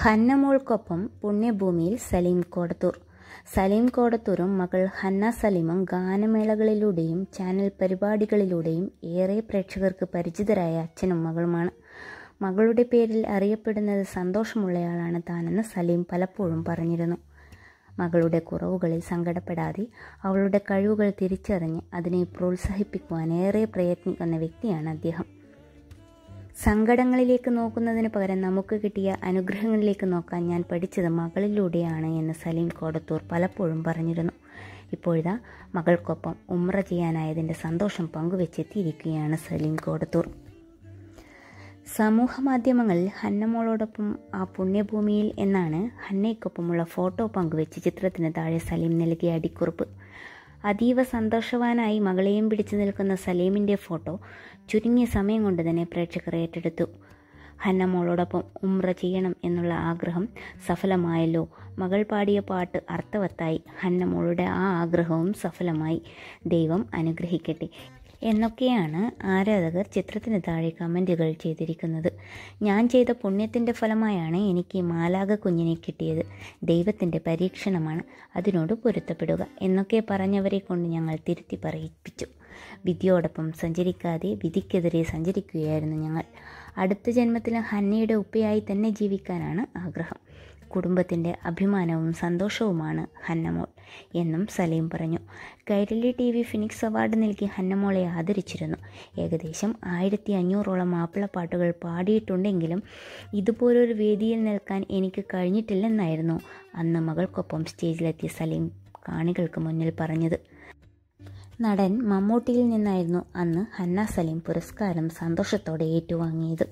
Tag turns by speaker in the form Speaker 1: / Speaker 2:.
Speaker 1: ഹന്നമോൾക്കൊപ്പം പുണ്യഭൂമിയിൽ സലീം കോടത്തൂർ സലീം കോടത്തൂരും മകൾ Hannah സലീമും ഗാനമേളകളിലൂടെയും channel പരിപാടികളിലൂടെയും ഏറെ പ്രേക്ഷകർക്ക് പരിചിതരായ അച്ഛനും മകളുമാണ് മകളുടെ പേരിൽ അറിയപ്പെടുന്നത് സന്തോഷമുള്ളയാളാണ് താനെന്ന് സലീം പലപ്പോഴും പറഞ്ഞിരുന്നു മകളുടെ കുറവുകളിൽ സങ്കടപ്പെടാതെ അവളുടെ കഴിവുകൾ തിരിച്ചറിഞ്ഞ് അതിനെ പ്രോത്സാഹിപ്പിക്കുവാൻ ഏറെ പ്രയത്നിക്കുന്ന വ്യക്തിയാണ് അദ്ദേഹം സങ്കടങ്ങളിലേക്ക് നോക്കുന്നതിന് പകരം നമുക്ക് കിട്ടിയ അനുഗ്രഹങ്ങളിലേക്ക് നോക്കാൻ ഞാൻ പഠിച്ചത് മകളിലൂടെയാണ് എന്ന് സലീം കോടത്തൂർ പലപ്പോഴും പറഞ്ഞിരുന്നു ഇപ്പോഴിതാ മകൾക്കൊപ്പം ഉമ്ര ചെയ്യാനായതിൻ്റെ സന്തോഷം പങ്കുവെച്ചെത്തിയിരിക്കുകയാണ് സലീം കോടത്തൂർ സമൂഹ മാധ്യമങ്ങളിൽ ഹന്നമോളോടൊപ്പം ആ പുണ്യഭൂമിയിൽ എന്നാണ് ഹന്നയ്ക്കൊപ്പമുള്ള ഫോട്ടോ പങ്കുവെച്ച് ചിത്രത്തിന് താഴെ സലീം നൽകിയ അടിക്കുറിപ്പ് അതീവ സന്തോഷവാനായി മകളെയും പിടിച്ചു നിൽക്കുന്ന സലീമിൻ്റെ ഫോട്ടോ ചുരുങ്ങിയ സമയം കൊണ്ട് തന്നെ പ്രേക്ഷകർ ഏറ്റെടുത്തു ഹന്ന മോളോടൊപ്പം ഉമ്ര ചെയ്യണം എന്നുള്ള ആഗ്രഹം സഫലമായല്ലോ മകൾ പാടിയ പാട്ട് അർത്ഥവത്തായി ഹന്ന മോളുടെ ആ ആഗ്രഹവും സഫലമായി ദൈവം അനുഗ്രഹിക്കട്ടെ എന്നൊക്കെയാണ് ആരാധകർ ചിത്രത്തിന് താഴെ കമൻറ്റുകൾ ചെയ്തിരിക്കുന്നത് ഞാൻ ചെയ്ത പുണ്യത്തിൻ്റെ ഫലമായാണ് എനിക്ക് മാലാക കുഞ്ഞിനെ കിട്ടിയത് ദൈവത്തിൻ്റെ പരീക്ഷണമാണ് അതിനോട് പൊരുത്തപ്പെടുക എന്നൊക്കെ പറഞ്ഞവരെ കൊണ്ട് ഞങ്ങൾ തിരുത്തി പറയിപ്പിച്ചു വിധിയോടൊപ്പം സഞ്ചരിക്കാതെ വിധിക്കെതിരെ സഞ്ചരിക്കുകയായിരുന്നു ഞങ്ങൾ അടുത്ത ജന്മത്തിൽ ഹന്നയുടെ ഉപ്പയായി തന്നെ ജീവിക്കാനാണ് ആഗ്രഹം കുടുംബത്തിൻ്റെ അഭിമാനവും സന്തോഷവുമാണ് ഹന്നമോൾ എന്നും സലീം പറഞ്ഞു Kairali T V Phoenix award നൽകി ഹന്നമോളെ ആദരിച്ചിരുന്നു ഏകദേശം ആയിരത്തി അഞ്ഞൂറോളം മാപ്പിളപ്പാട്ടുകൾ പാടിയിട്ടുണ്ടെങ്കിലും ഇതുപോലൊരു വേദിയിൽ നിൽക്കാൻ എനിക്ക് കഴിഞ്ഞിട്ടില്ലെന്നായിരുന്നു അന്ന് മകൾക്കൊപ്പം സ്റ്റേജിലെത്തിയ സലീം കാണികൾക്ക് മുന്നിൽ പറഞ്ഞത് നടൻ മമ്മൂട്ടിയിൽ നിന്നായിരുന്നു അന്ന് ഹന്ന സലീം പുരസ്കാരം സന്തോഷത്തോടെ ഏറ്റുവാങ്ങിയത്